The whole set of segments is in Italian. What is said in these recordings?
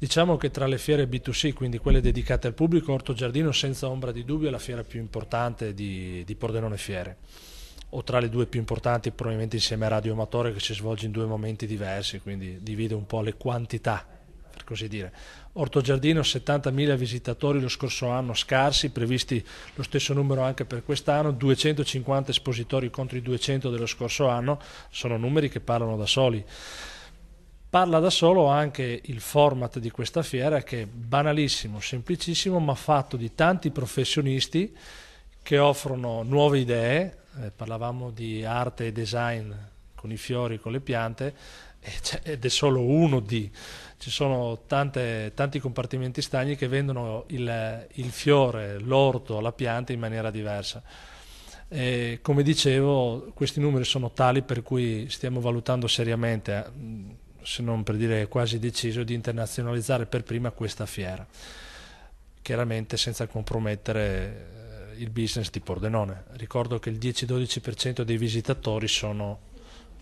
Diciamo che tra le fiere B2C, quindi quelle dedicate al pubblico, Orto Giardino senza ombra di dubbio è la fiera più importante di, di Pordenone Fiere o tra le due più importanti probabilmente insieme a Radio Amatore che si svolge in due momenti diversi, quindi divide un po' le quantità, per così dire. Orto Giardino 70.000 visitatori lo scorso anno scarsi, previsti lo stesso numero anche per quest'anno, 250 espositori contro i 200 dello scorso anno, sono numeri che parlano da soli. Parla da solo anche il format di questa fiera che è banalissimo, semplicissimo, ma fatto di tanti professionisti che offrono nuove idee. Eh, parlavamo di arte e design con i fiori, con le piante, ed è solo uno di. Ci sono tante, tanti compartimenti stagni che vendono il, il, fiore, l'orto, la pianta in maniera diversa. E come dicevo, questi numeri sono tali per cui stiamo valutando seriamente eh se non per dire quasi deciso, di internazionalizzare per prima questa fiera, chiaramente senza compromettere eh, il business di Pordenone. Ricordo che il 10-12% dei visitatori sono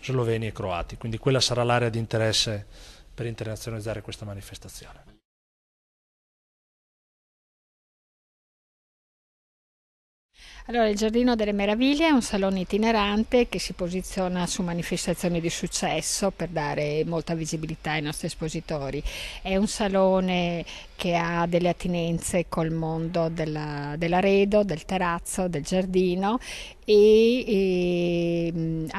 sloveni e croati, quindi quella sarà l'area di interesse per internazionalizzare questa manifestazione. Allora, il Giardino delle Meraviglie è un salone itinerante che si posiziona su manifestazioni di successo per dare molta visibilità ai nostri espositori. È un salone che ha delle attinenze col mondo della, dell'aredo, del terrazzo, del giardino e, e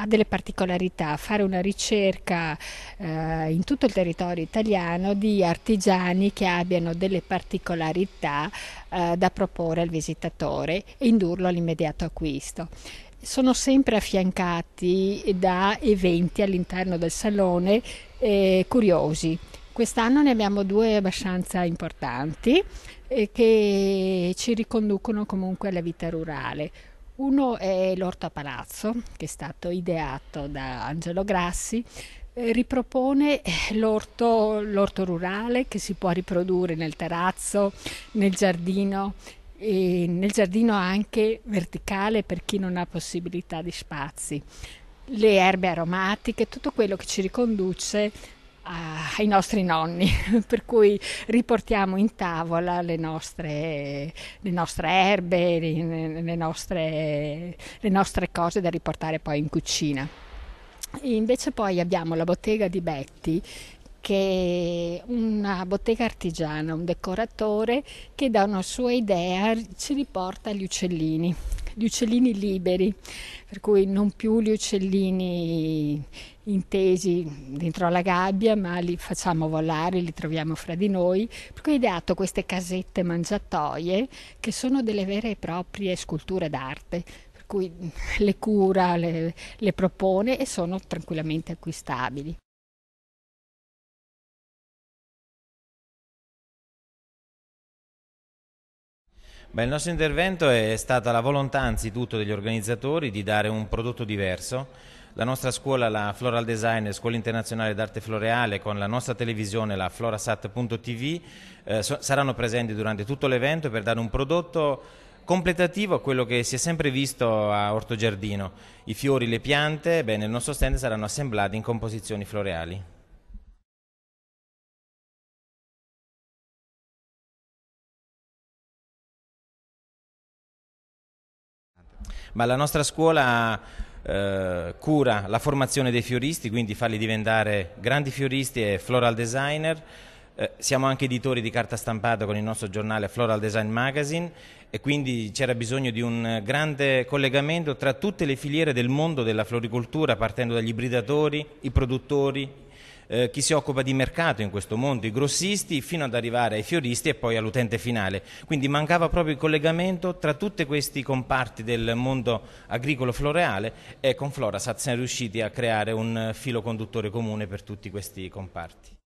ha delle particolarità, fare una ricerca eh, in tutto il territorio italiano di artigiani che abbiano delle particolarità eh, da proporre al visitatore e indurlo all'immediato acquisto sono sempre affiancati da eventi all'interno del salone eh, curiosi. Quest'anno ne abbiamo due abbastanza importanti eh, che ci riconducono comunque alla vita rurale. Uno è l'Orto a Palazzo, che è stato ideato da Angelo Grassi, eh, ripropone eh, l'orto, l'orto rurale che si può riprodurre nel terrazzo, nel giardino, e nel giardino anche verticale per chi non ha possibilità di spazi, le erbe aromatiche, tutto quello che ci riconduce ai nostri nonni, per cui riportiamo in tavola le nostre, le nostre erbe, le nostre, le nostre cose da riportare poi in cucina. E invece poi abbiamo la bottega di Betty che è una bottega artigiana, un decoratore che da una sua idea ci riporta gli uccellini di uccellini liberi, per cui non più gli uccellini intesi dentro la gabbia, ma li facciamo volare, li troviamo fra di noi. Per cui ho ideato queste casette mangiatoie che sono delle vere e proprie sculture d'arte, per cui le cura, le, le propone e sono tranquillamente acquistabili. Beh, il nostro intervento è stata la volontà anzitutto degli organizzatori di dare un prodotto diverso. La nostra scuola, la Floral Design, Scuola Internazionale d'Arte Floreale, con la nostra televisione, la florasat.tv, eh, so saranno presenti durante tutto l'evento per dare un prodotto completativo a quello che si è sempre visto a Orto Giardino. I fiori, le piante, beh, nel nostro stand saranno assemblati in composizioni floreali. Ma la nostra scuola... Eh, cura la formazione dei fioristi, quindi farli diventare grandi fioristi e floral designer. Eh, siamo anche editori di carta stampata con il nostro giornale Floral Design Magazine e quindi c'era bisogno di un grande collegamento tra tutte le filiere del mondo della floricoltura, partendo dagli ibridatori, i produttori, eh, chi si occupa di mercato in questo mondo, i grossisti, fino ad arrivare ai fioristi e poi all'utente finale. Quindi mancava proprio il collegamento tra tutti questi comparti del mondo agricolo floreale e con Florasat siamo riusciti a creare un filo conduttore comune per tutti questi comparti.